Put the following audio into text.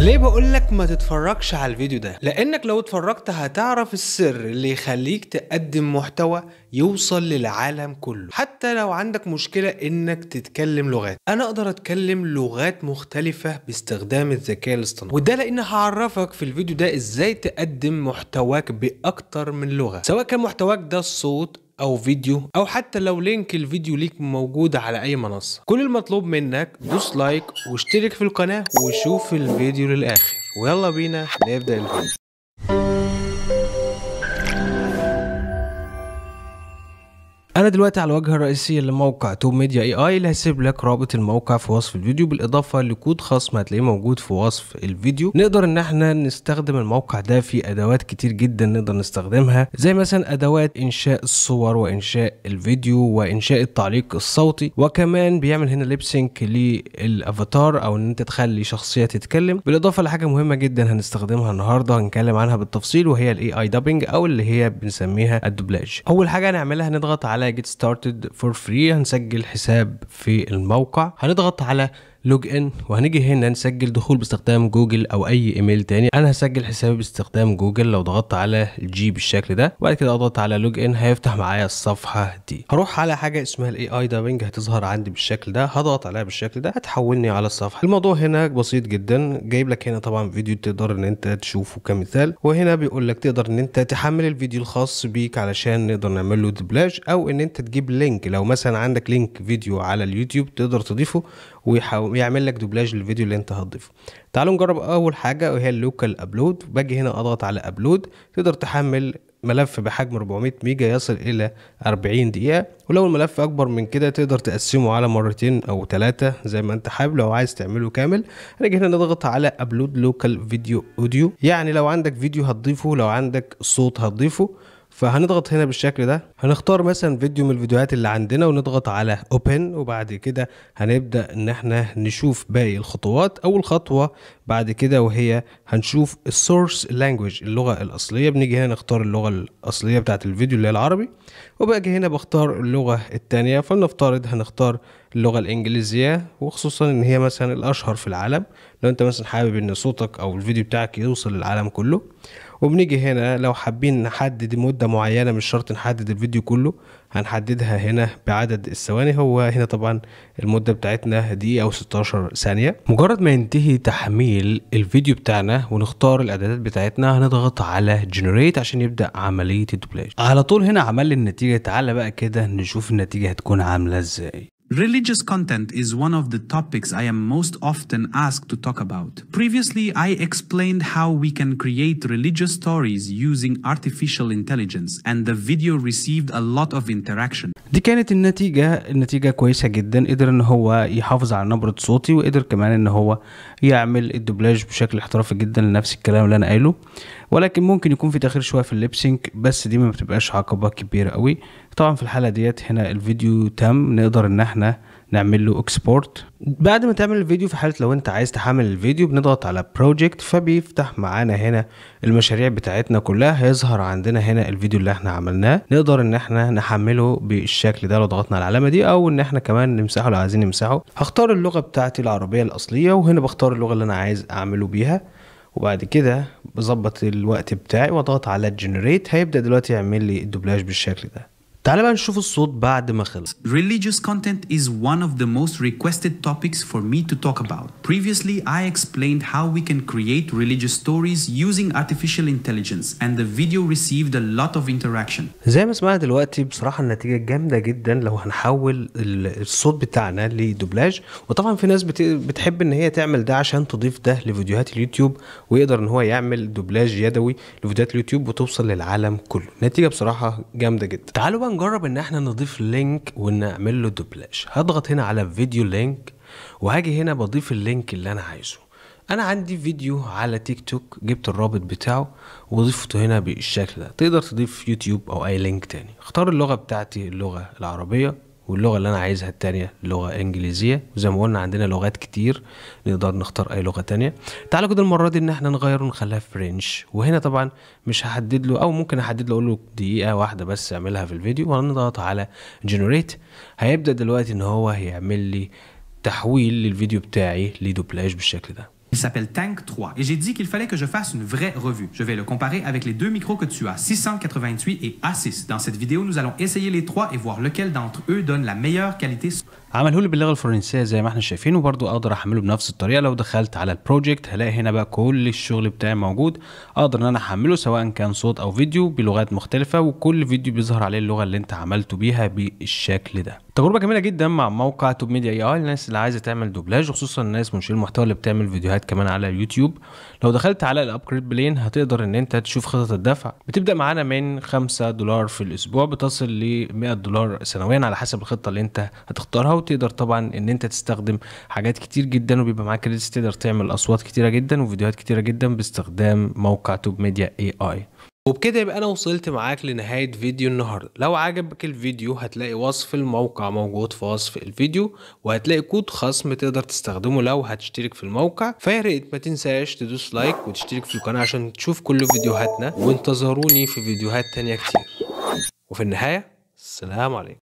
ليه بقول لك ما تتفرجش على الفيديو ده لانك لو اتفرجت هتعرف السر اللي يخليك تقدم محتوى يوصل للعالم كله حتى لو عندك مشكلة انك تتكلم لغات انا اقدر اتكلم لغات مختلفة باستخدام الذكاء الاصطناعي وده لان هعرفك في الفيديو ده ازاي تقدم محتواك باكتر من لغة سواء كان محتواك ده الصوت او فيديو او حتى لو لينك الفيديو ليك موجود على اي منصه كل المطلوب منك دوس لايك واشترك في القناه وشوف الفيديو للاخر ويلا بينا نبدا الفيديو انا دلوقتي على الواجهه الرئيسيه لموقع توب ميديا اي اي اللي هسيب لك رابط الموقع في وصف الفيديو بالاضافه لكود خصم هتلاقيه موجود في وصف الفيديو نقدر ان احنا نستخدم الموقع ده في ادوات كتير جدا نقدر نستخدمها زي مثلا ادوات انشاء الصور وانشاء الفيديو وانشاء التعليق الصوتي وكمان بيعمل هنا ليبسينك للافاتار او ان انت تخلي شخصيه تتكلم بالاضافه لحاجه مهمه جدا هنستخدمها النهارده هنتكلم عنها بالتفصيل وهي الاي اي دابنج او اللي هي بنسميها الدوبلاج اول حاجه هنعملها هنضغط على get started for free هنسجل حساب في الموقع هنضغط على لوج ان وهنيجي هنا نسجل دخول باستخدام جوجل او اي ايميل تاني انا هسجل حسابي باستخدام جوجل لو ضغطت على الجي بالشكل ده وبعد كده اضغط على لوج ان هيفتح معايا الصفحه دي هروح على حاجه اسمها الاي اي دامينج هتظهر عندي بالشكل ده هضغط عليها بالشكل ده هتحولني على الصفحه الموضوع هنا بسيط جدا جايب لك هنا طبعا فيديو تقدر ان انت تشوفه كمثال وهنا بيقول لك تقدر ان انت تحمل الفيديو الخاص بيك علشان نقدر نعمل له دبلاج او ان انت تجيب لينك لو مثلا عندك لينك فيديو على اليوتيوب تقدر تضيفه ويعمل لك دوبلاج للفيديو اللي انت هتضيفه تعالوا نجرب اول حاجه وهي اللوكال ابلود باجي هنا اضغط على ابلود تقدر تحمل ملف بحجم 400 ميجا يصل الى 40 دقيقه ولو الملف اكبر من كده تقدر تقسمه على مرتين او ثلاثه زي ما انت حابب لو عايز تعمله كامل هنيجي هنا نضغط على ابلود لوكال فيديو اوديو يعني لو عندك فيديو هتضيفه لو عندك صوت هتضيفه فهنضغط هنا بالشكل ده هنختار مثلا فيديو من الفيديوهات اللي عندنا ونضغط على اوبن وبعد كده هنبدا ان احنا نشوف باقي الخطوات اول خطوه بعد كده وهي هنشوف السورس لانجويج اللغه الاصليه بنيجي هنا نختار اللغه الاصليه بتاعه الفيديو اللي هي العربي وباجي هنا بختار اللغه الثانيه فلنفترض هنختار اللغه الانجليزيه وخصوصا ان هي مثلا الاشهر في العالم لو انت مثلا حابب ان صوتك او الفيديو بتاعك يوصل للعالم كله وبنيجي هنا لو حابين نحدد مده معينه مش شرط نحدد الفيديو كله هنحددها هنا بعدد الثواني هو هنا طبعا المده بتاعتنا دقيقه او 16 ثانيه مجرد ما ينتهي تحميل الفيديو بتاعنا ونختار الاعدادات بتاعتنا هنضغط على جنريت عشان يبدا عمليه الدوبلاج على طول هنا عمل لي النتيجه تعالى بقى كده نشوف النتيجه هتكون عامله ازاي Religious content is one of the topics I am most often asked to talk about. Previously, I explained how we can create religious stories using artificial intelligence and the video received a lot of interaction. دي كانت النتيجة النتيجة كويسة جدا قدر ان هو يحافظ على نبرة صوتي وقدر كمان ان هو يعمل الدوبلاج بشكل احترافي جدا لنفس الكلام اللي انا قايله ولكن ممكن يكون في تأخير شوية في الليبسينك بس دي ما بتبقاش عقبة كبيرة قوي طبعا في الحالة ديت هنا الفيديو تم نقدر ان احنا احنا نعمل له اكسبورت بعد ما تعمل الفيديو في حاله لو انت عايز تحمل الفيديو بنضغط على بروجكت فبيفتح معانا هنا المشاريع بتاعتنا كلها هيظهر عندنا هنا الفيديو اللي احنا عملناه نقدر ان احنا نحمله بالشكل ده لو ضغطنا على العلامه دي او ان احنا كمان نمسحه لو عايزين نمسحه هختار اللغه بتاعتي العربيه الاصليه وهنا بختار اللغه اللي انا عايز اعمله بيها وبعد كده بظبط الوقت بتاعي واضغط على جنريت هيبدا دلوقتي يعمل لي الدوبلاج بالشكل ده تعال بقى نشوف الصوت بعد ما خلص. Religious content is one of the most requested topics for me to talk about. Previously, I explained how we can create religious stories using artificial intelligence and the video received a lot of interaction. زي ما سمعنا دلوقتي بصراحة النتيجة جامدة جدا لو هنحول الصوت بتاعنا لدوبلاج وطبعا في ناس بتحب ان هي تعمل ده عشان تضيف ده لفيديوهات اليوتيوب ويقدر ان هو يعمل دوبلاج يدوي لفيديوهات اليوتيوب وتوصل للعالم كله. نتيجة بصراحة جامدة جدا. تعالوا بقى نجرب ان احنا نضيف لينك ونعمل له دوبلاش هضغط هنا على فيديو لينك وهاجي هنا بضيف اللينك اللي انا عايزه انا عندي فيديو على تيك توك جبت الرابط بتاعه وضيفته هنا بالشكل ده تقدر تضيف يوتيوب او اي لينك تاني اختار اللغة بتاعتي اللغة العربية واللغه اللي انا عايزها التانية لغه انجليزيه وزي ما قلنا عندنا لغات كتير نقدر نختار اي لغه تانية تعالوا كده المره دي ان احنا نغير ونخليها فرنش وهنا طبعا مش هحدد له او ممكن احدد له اقول له دقيقه واحده بس اعملها في الفيديو ونضغط على جنريت هيبدا دلوقتي ان هو هيعمل لي تحويل للفيديو بتاعي لدوبلاج بالشكل ده Il s'appelle Tank 3 et j'ai dit qu'il fallait que je fasse une vraie revue. Je vais le comparer avec les deux micros que tu as, 688 et A6. Dans cette vidéo, nous allons essayer les trois et voir lequel d'entre eux donne la meilleure qualité. عمله لي باللغه الفرنسيه زي ما احنا شايفين وبرضه اقدر احمله بنفس الطريقه لو دخلت على البروجكت هلاقي هنا بقى كل الشغل بتاعي موجود اقدر ان انا احمله سواء كان صوت او فيديو بلغات مختلفه وكل فيديو بيظهر عليه que اللي انت عملته بيها بالشكل ده تجربه جميله جدا مع موقع توب ميديا اي اي الناس اللي عايزه تعمل دوبلاج وخصوصا الناس منشئين المحتوى اللي بتعمل فيديوهات كمان على اليوتيوب لو دخلت على الابجريد بلين هتقدر ان انت تشوف خطط الدفع بتبدا معانا من 5 دولار في الاسبوع بتصل ل 100 دولار سنويا على حسب الخطه اللي انت هتختارها وتقدر طبعا ان انت تستخدم حاجات كتير جدا وبيبقى معاك كريدتس تقدر تعمل اصوات كتيره جدا وفيديوهات كتيره جدا باستخدام موقع توب ميديا اي اي وبكده يبقى انا وصلت معاك لنهاية فيديو النهاردة لو عجبك الفيديو هتلاقي وصف الموقع موجود في وصف الفيديو وهتلاقي كود خصم تقدر تستخدمه لو هتشترك في الموقع فيا ريت ما تنساش تدوس لايك وتشترك في القناة عشان تشوف كل فيديوهاتنا وانتظروني في فيديوهات تانية كتير وفي النهاية السلام عليكم